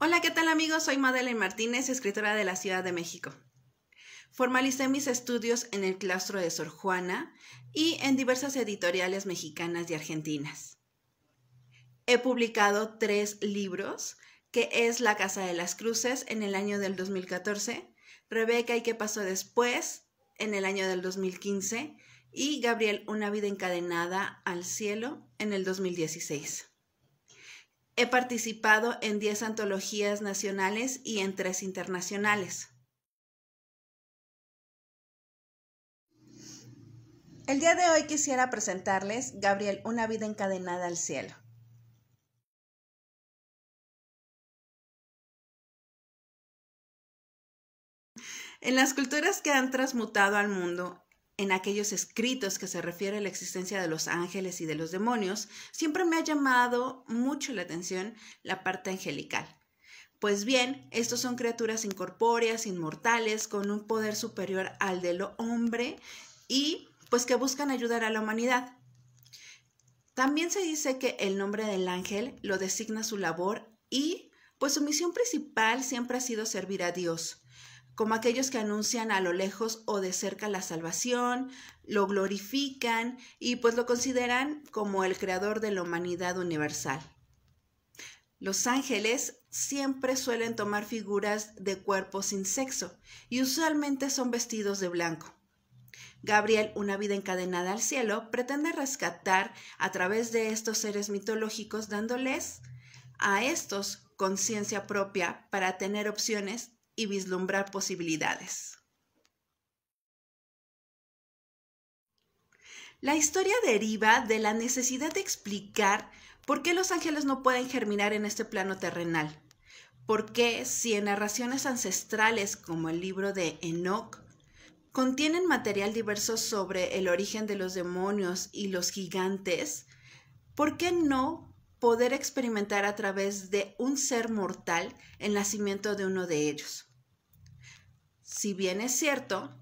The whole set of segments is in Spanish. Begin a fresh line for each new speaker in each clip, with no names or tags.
Hola, ¿qué tal amigos? Soy Madeleine Martínez, escritora de la Ciudad de México. Formalicé mis estudios en el claustro de Sor Juana y en diversas editoriales mexicanas y argentinas. He publicado tres libros, que es La Casa de las Cruces en el año del 2014, Rebeca y qué pasó después en el año del 2015 y Gabriel, Una vida encadenada al cielo en el 2016. He participado en 10 antologías nacionales y en 3 internacionales. El día de hoy quisiera presentarles Gabriel, una vida encadenada al cielo. En las culturas que han transmutado al mundo, en aquellos escritos que se refiere a la existencia de los ángeles y de los demonios, siempre me ha llamado mucho la atención la parte angelical. Pues bien, estos son criaturas incorpóreas, inmortales, con un poder superior al del hombre y pues que buscan ayudar a la humanidad. También se dice que el nombre del ángel lo designa su labor y pues su misión principal siempre ha sido servir a Dios como aquellos que anuncian a lo lejos o de cerca la salvación, lo glorifican y pues lo consideran como el creador de la humanidad universal. Los ángeles siempre suelen tomar figuras de cuerpo sin sexo y usualmente son vestidos de blanco. Gabriel, una vida encadenada al cielo, pretende rescatar a través de estos seres mitológicos dándoles a estos conciencia propia para tener opciones y vislumbrar posibilidades. La historia deriva de la necesidad de explicar por qué los ángeles no pueden germinar en este plano terrenal. ¿Por qué si en narraciones ancestrales como el libro de Enoch contienen material diverso sobre el origen de los demonios y los gigantes? ¿Por qué no poder experimentar a través de un ser mortal el nacimiento de uno de ellos? Si bien es cierto,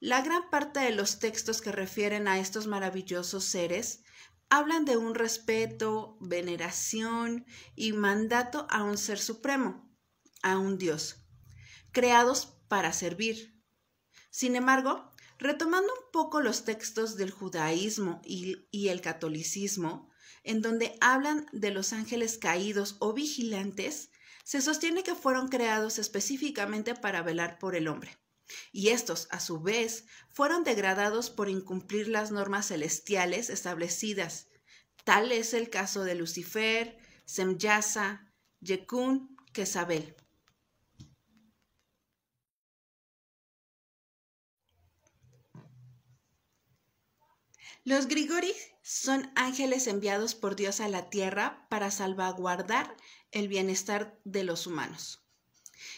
la gran parte de los textos que refieren a estos maravillosos seres hablan de un respeto, veneración y mandato a un ser supremo, a un Dios, creados para servir. Sin embargo, retomando un poco los textos del judaísmo y, el catolicismo, en donde hablan de los ángeles caídos o vigilantes, se sostiene que fueron creados específicamente para velar por el hombre, y estos, a su vez, fueron degradados por incumplir las normas celestiales establecidas. Tal es el caso de Lucifer, Semyasa, Yekun, Kesabel. Los Grigori son ángeles enviados por Dios a la tierra para salvaguardar el bienestar de los humanos.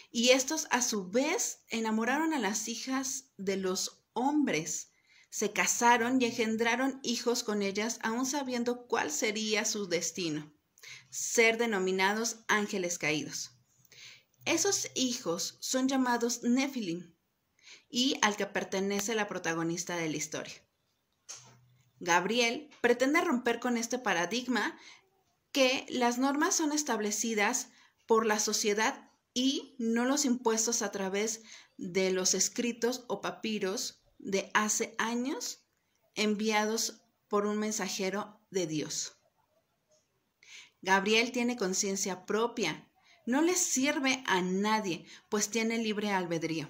Y estos a su vez enamoraron a las hijas de los hombres, se casaron y engendraron hijos con ellas aún sabiendo cuál sería su destino, ser denominados ángeles caídos. Esos hijos son llamados Nephilim y al que pertenece la protagonista de la historia. Gabriel pretende romper con este paradigma que las normas son establecidas por la sociedad y no los impuestos a través de los escritos o papiros de hace años enviados por un mensajero de Dios. Gabriel tiene conciencia propia, no le sirve a nadie, pues tiene libre albedrío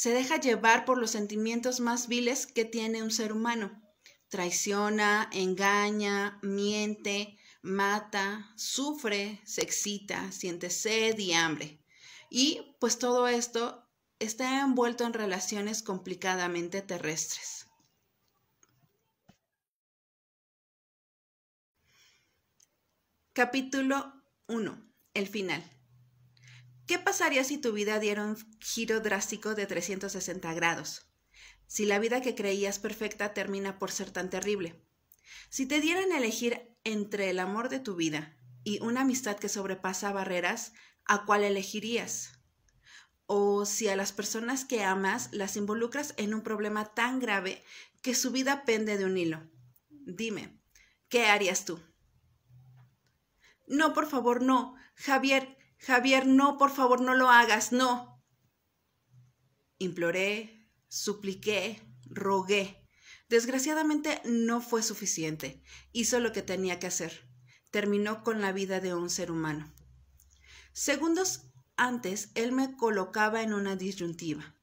se deja llevar por los sentimientos más viles que tiene un ser humano. Traiciona, engaña, miente, mata, sufre, se excita, siente sed y hambre. Y pues todo esto está envuelto en relaciones complicadamente terrestres. Capítulo 1. El final. ¿Qué pasaría si tu vida diera un giro drástico de 360 grados? Si la vida que creías perfecta termina por ser tan terrible. Si te dieran a elegir entre el amor de tu vida y una amistad que sobrepasa barreras, ¿a cuál elegirías? O si a las personas que amas las involucras en un problema tan grave que su vida pende de un hilo. Dime, ¿qué harías tú? No, por favor, no. Javier, Javier, no, por favor, no lo hagas, no. Imploré, supliqué, rogué. Desgraciadamente no fue suficiente. Hizo lo que tenía que hacer. Terminó con la vida de un ser humano. Segundos antes, él me colocaba en una disyuntiva.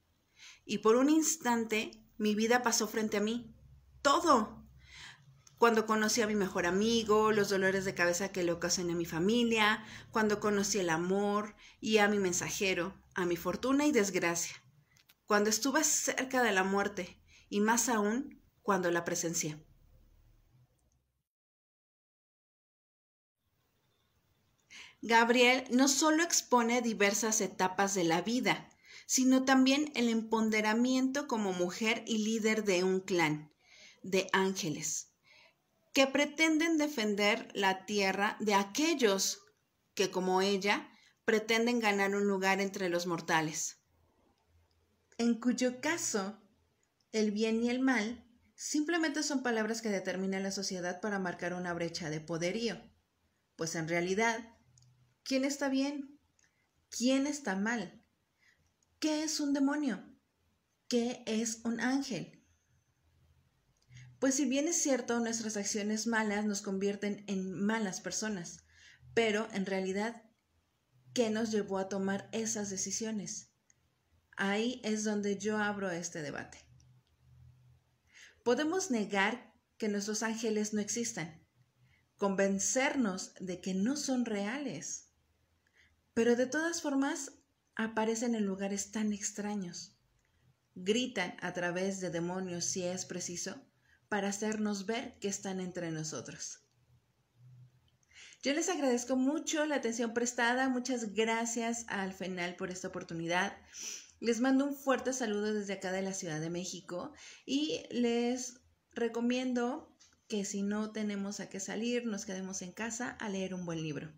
Y por un instante, mi vida pasó frente a mí. Todo cuando conocí a mi mejor amigo, los dolores de cabeza que le ocasioné a mi familia, cuando conocí el amor y a mi mensajero, a mi fortuna y desgracia, cuando estuve cerca de la muerte y más aún cuando la presencié. Gabriel no solo expone diversas etapas de la vida, sino también el empoderamiento como mujer y líder de un clan de ángeles que pretenden defender la tierra de aquellos que, como ella, pretenden ganar un lugar entre los mortales. En cuyo caso, el bien y el mal simplemente son palabras que determina la sociedad para marcar una brecha de poderío. Pues en realidad, ¿quién está bien? ¿Quién está mal? ¿Qué es un demonio? ¿Qué es un ángel? Pues si bien es cierto, nuestras acciones malas nos convierten en malas personas, pero en realidad, ¿qué nos llevó a tomar esas decisiones? Ahí es donde yo abro este debate. Podemos negar que nuestros ángeles no existan, convencernos de que no son reales, pero de todas formas aparecen en lugares tan extraños, gritan a través de demonios si es preciso para hacernos ver que están entre nosotros. Yo les agradezco mucho la atención prestada. Muchas gracias al final por esta oportunidad. Les mando un fuerte saludo desde acá de la Ciudad de México y les recomiendo que si no tenemos a qué salir, nos quedemos en casa a leer un buen libro.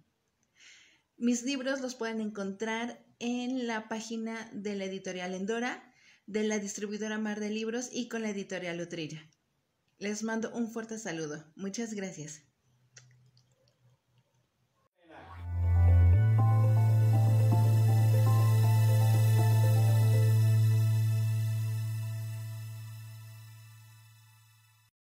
Mis libros los pueden encontrar en la página de la editorial Endora, de la distribuidora Mar de Libros y con la editorial Utrilla. Les mando un fuerte saludo. Muchas gracias.